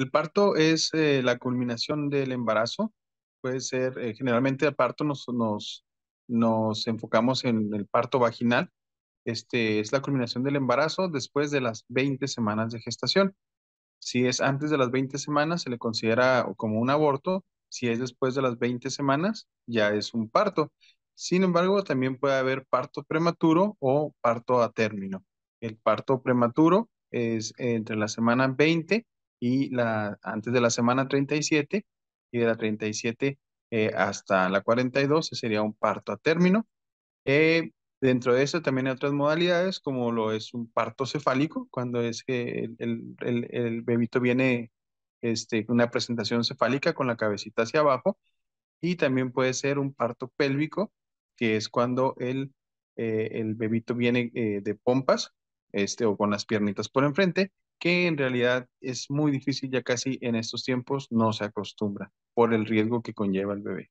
El parto es eh, la culminación del embarazo. Puede ser, eh, generalmente el parto nos, nos, nos enfocamos en el parto vaginal. Este es la culminación del embarazo después de las 20 semanas de gestación. Si es antes de las 20 semanas, se le considera como un aborto. Si es después de las 20 semanas, ya es un parto. Sin embargo, también puede haber parto prematuro o parto a término. El parto prematuro es entre la semana 20 y la, antes de la semana 37 y de la 37 eh, hasta la 42 sería un parto a término. Eh, dentro de eso también hay otras modalidades como lo es un parto cefálico, cuando es que el, el, bebito viene este, una presentación cefálica con la cabecita hacia abajo y también puede ser un parto pélvico, que es cuando el, eh, el bebito viene de pompas este, o con las piernitas por enfrente que en realidad es muy difícil ya casi en estos tiempos no se acostumbra por el riesgo que conlleva el bebé.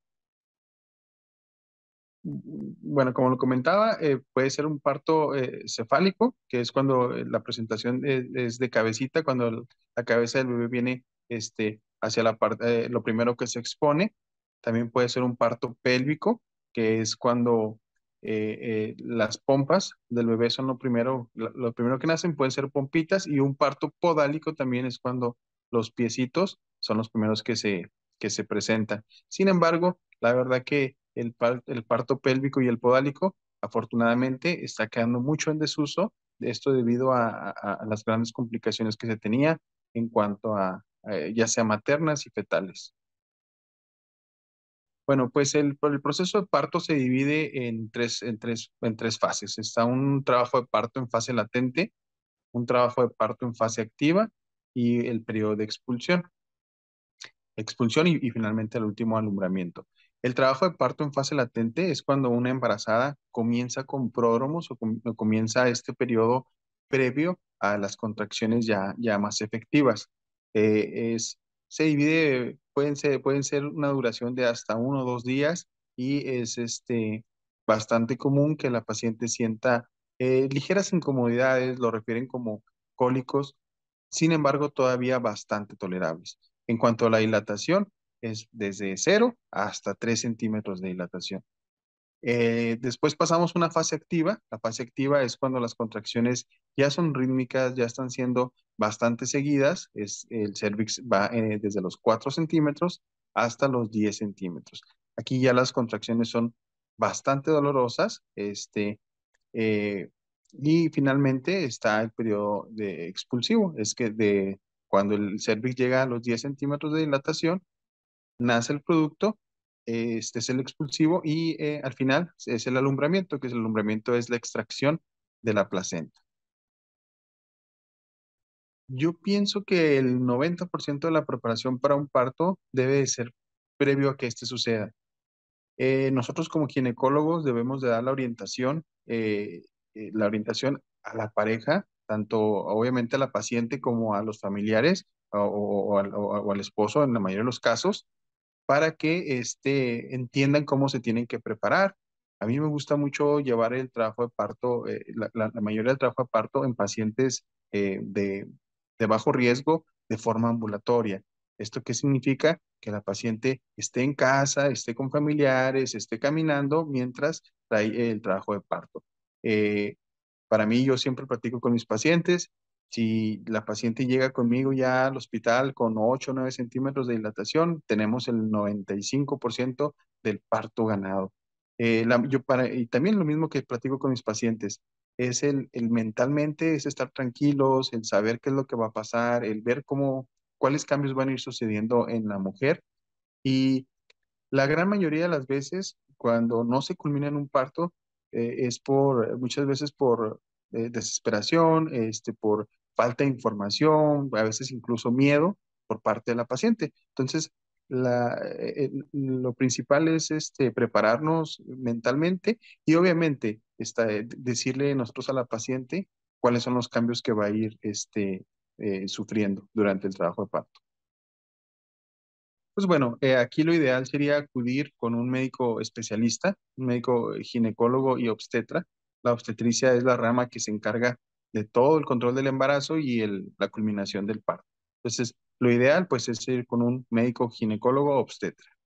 Bueno, como lo comentaba, eh, puede ser un parto eh, cefálico, que es cuando eh, la presentación e-, es, de cabecita, cuando la cabeza del bebé viene este, hacia la parte, lo primero que se expone. También puede ser un parto pélvico, que es cuando eh, eh, las pompas del bebé son lo primero, lo primero que nacen pueden ser pompitas y un parto podálico también es cuando los piecitos son los primeros que se, que se presentan. Sin embargo, la verdad que el, parto pélvico y el podálico afortunadamente está quedando mucho en desuso, esto debido a, las grandes complicaciones que se tenía en cuanto a ya sea maternas y fetales. Bueno, pues el, el proceso de parto se divide en tres, en, tres, en tres fases. Está un trabajo de parto en fase latente, un trabajo de parto en fase activa y el periodo de expulsión. Expulsión y, finalmente el último alumbramiento. El trabajo de parto en fase latente es cuando una embarazada comienza con pródromos o, comienza este periodo previo a las contracciones ya, ya más efectivas. Eh, es, se divide pueden ser, una duración de hasta uno o dos días y es este, bastante común que la paciente sienta eh, ligeras incomodidades, lo refieren como cólicos, sin embargo todavía bastante tolerables. En cuanto a la dilatación, es desde 0 hasta 3 centímetros de dilatación. Eh, después pasamos a una fase activa. La fase activa es cuando las contracciones ya son rítmicas, ya están siendo bastante seguidas. Es, el cervix va eh, desde los 4 centímetros hasta los 10 centímetros. Aquí ya las contracciones son bastante dolorosas. Este, eh, y finalmente está el periodo de expulsivo. Es que de cuando el cervix llega a los 10 centímetros de dilatación, nace el producto, este es el expulsivo y eh, al final es el alumbramiento, que el alumbramiento es la extracción de la placenta. Yo pienso que el 90% de la preparación para un parto debe ser previo a que este suceda. Eh, nosotros como ginecólogos debemos de dar la orientación, eh, eh, la orientación a la pareja, tanto obviamente a la paciente como a los familiares o, al, esposo en la mayoría de los casos, para que este, entiendan cómo se tienen que preparar. A mí me gusta mucho llevar el trabajo de parto, la, mayoría del trabajo de parto en pacientes de, de bajo riesgo de forma ambulatoria. ¿Esto qué significa? Que la paciente esté en casa, esté con familiares, esté caminando mientras trae el trabajo de parto. Eh, para mí, yo siempre practico con mis pacientes. Si la paciente llega conmigo ya al hospital con 8 o 9 centímetros de dilatación, tenemos el 95% del parto ganado. Eh, yo para, y también lo mismo que platico con mis pacientes, es el, el, mentalmente, es estar tranquilos, el saber qué es lo que va a pasar, el ver cómo, cuáles cambios van a ir sucediendo en la mujer. Y la gran mayoría de las veces, cuando no se culmina en un parto, eh, es por, muchas veces por eh, desesperación, este, por falta de información, a veces incluso miedo por parte de la paciente. Entonces, la, eh, lo principal es este, prepararnos mentalmente y obviamente eh, decirle nosotros a la paciente cuáles son los cambios que va a ir este, eh, sufriendo durante el trabajo de parto. Pues bueno, eh, aquí lo ideal sería acudir con un médico especialista, un médico ginecólogo y obstetra. La obstetricia es la rama que se encarga de todo el control del embarazo y la culminación del parto. Entonces, lo ideal pues es ir con un médico ginecólogo obstetra.